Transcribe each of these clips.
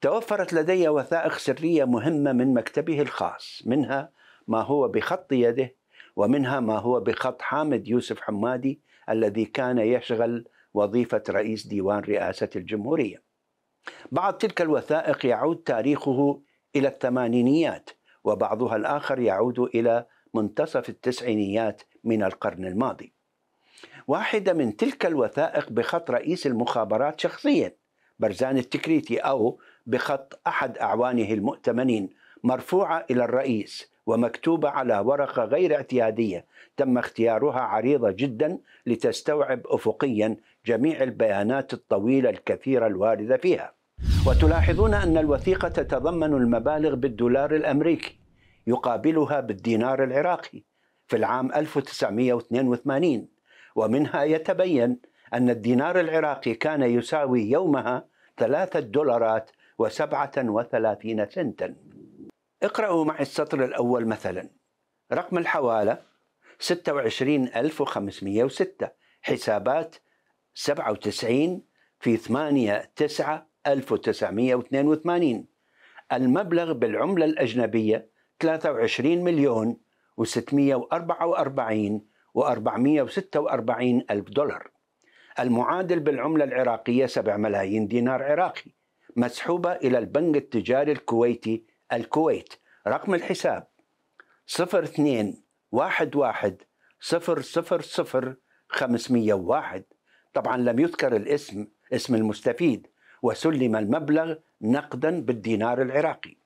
توفرت لدي وثائق سرية مهمة من مكتبه الخاص منها ما هو بخط يده ومنها ما هو بخط حامد يوسف حمادي الذي كان يشغل وظيفة رئيس ديوان رئاسة الجمهورية بعض تلك الوثائق يعود تاريخه إلى الثمانينيات وبعضها الآخر يعود إلى منتصف التسعينيات من القرن الماضي واحدة من تلك الوثائق بخط رئيس المخابرات شخصيا برزان التكريتي أو بخط احد اعوانه المؤتمنين مرفوعه الى الرئيس ومكتوبه على ورقه غير اعتياديه تم اختيارها عريضه جدا لتستوعب افقيا جميع البيانات الطويله الكثيره الوارده فيها. وتلاحظون ان الوثيقه تتضمن المبالغ بالدولار الامريكي يقابلها بالدينار العراقي في العام 1982 ومنها يتبين ان الدينار العراقي كان يساوي يومها ثلاثة دولارات وسبعة وثلاثين سنتا اقرأوا معي السطر الأول مثلا رقم الحوالة 26506 حسابات 97 في 8 9 1982 المبلغ بالعملة الأجنبية 23 مليون و644 و446 ألف دولار المعادل بالعملة العراقية 7 ملايين دينار عراقي مسحوبة إلى البنك التجاري الكويتي الكويت رقم الحساب 02 11 000 501 طبعا لم يذكر الاسم اسم المستفيد وسلم المبلغ نقدا بالدينار العراقي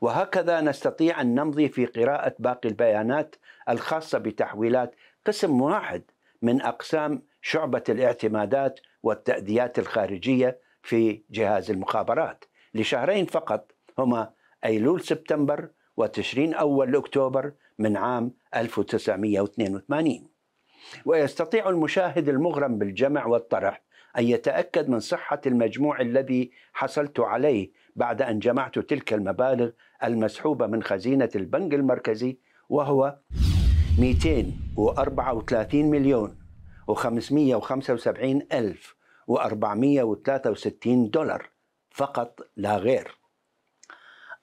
وهكذا نستطيع أن نمضي في قراءة باقي البيانات الخاصة بتحويلات قسم واحد من أقسام شعبة الاعتمادات والتأديات الخارجية في جهاز المخابرات لشهرين فقط هما أيلول سبتمبر وتشرين أول أكتوبر من عام 1982 ويستطيع المشاهد المغرم بالجمع والطرح أن يتأكد من صحة المجموع الذي حصلت عليه بعد أن جمعت تلك المبالغ المسحوبة من خزينة البنك المركزي وهو 234 مليون و575 ألف و463 دولار فقط لا غير.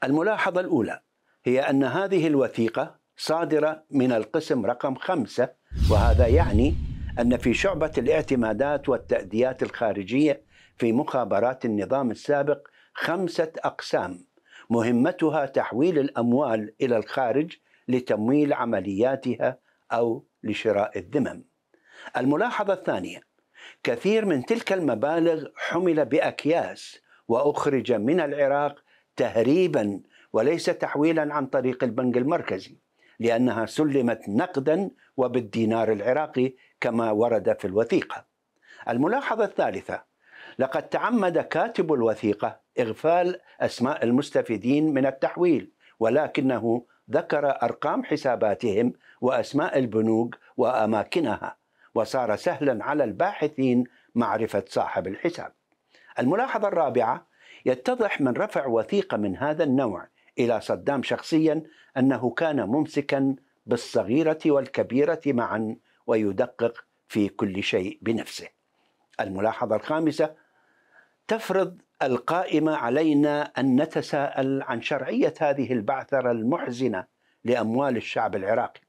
الملاحظة الأولى هي أن هذه الوثيقة صادرة من القسم رقم خمسة وهذا يعني أن في شعبة الاعتمادات والتأديات الخارجية في مخابرات النظام السابق خمسة أقسام مهمتها تحويل الأموال إلى الخارج لتمويل عملياتها أو لشراء الذمم. الملاحظة الثانية كثير من تلك المبالغ حمل باكياس واخرج من العراق تهريبا وليس تحويلا عن طريق البنك المركزي لانها سلمت نقدا وبالدينار العراقي كما ورد في الوثيقه. الملاحظه الثالثه لقد تعمد كاتب الوثيقه اغفال اسماء المستفيدين من التحويل ولكنه ذكر ارقام حساباتهم واسماء البنوك واماكنها وصار سهلا على الباحثين معرفة صاحب الحساب. الملاحظة الرابعة يتضح من رفع وثيقة من هذا النوع إلى صدام شخصيا أنه كان ممسكا بالصغيرة والكبيرة معا ويدقق في كل شيء بنفسه. الملاحظة الخامسة تفرض القائمة علينا أن نتساءل عن شرعية هذه البعثرة المحزنة لأموال الشعب العراقي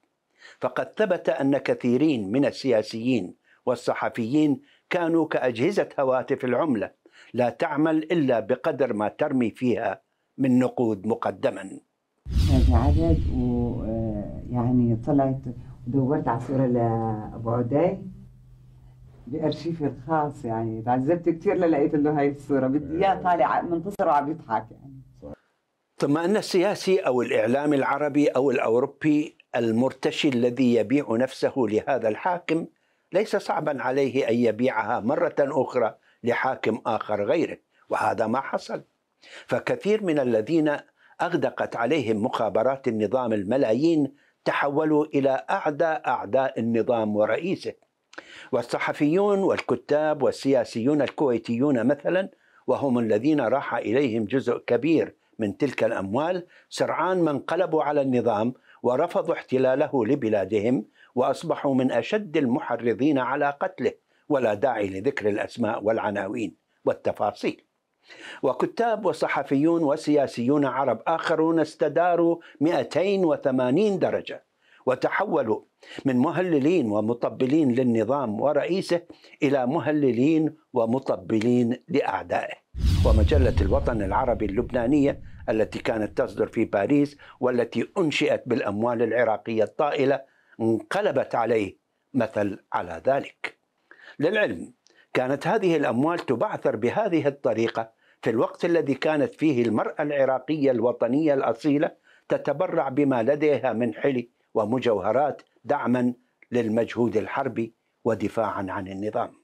فقد ثبت أن كثيرين من السياسيين والصحفيين كانوا كأجهزة هواتف العملة لا تعمل إلا بقدر ما ترمي فيها من نقود مقدما هذا عدد ويعني آه، طلعت ودورت على صورة لأبو عدي بأرشيفي الخاص يعني تعذبت كثير لقيت له هاي الصورة بدي إياه طالع منتصر وعم يضحك يعني أن السياسي أو الإعلام العربي أو الأوروبي المرتشي الذي يبيع نفسه لهذا الحاكم ليس صعبا عليه أن يبيعها مرة أخرى لحاكم آخر غيره وهذا ما حصل فكثير من الذين أغدقت عليهم مخابرات النظام الملايين تحولوا إلى أعداء أعداء النظام ورئيسه والصحفيون والكتاب والسياسيون الكويتيون مثلا وهم الذين راح إليهم جزء كبير من تلك الأموال سرعان ما انقلبوا على النظام ورفضوا احتلاله لبلادهم وأصبحوا من أشد المحرضين على قتله ولا داعي لذكر الأسماء والعناوين والتفاصيل وكتاب وصحفيون وسياسيون عرب آخرون استداروا 280 درجة وتحولوا من مهللين ومطبلين للنظام ورئيسه إلى مهللين ومطبلين لأعدائه ومجلة الوطن العربي اللبنانية التي كانت تصدر في باريس والتي أنشئت بالأموال العراقية الطائلة انقلبت عليه مثل على ذلك للعلم كانت هذه الأموال تبعثر بهذه الطريقة في الوقت الذي كانت فيه المرأة العراقية الوطنية الأصيلة تتبرع بما لديها من حلي ومجوهرات دعما للمجهود الحربي ودفاعا عن النظام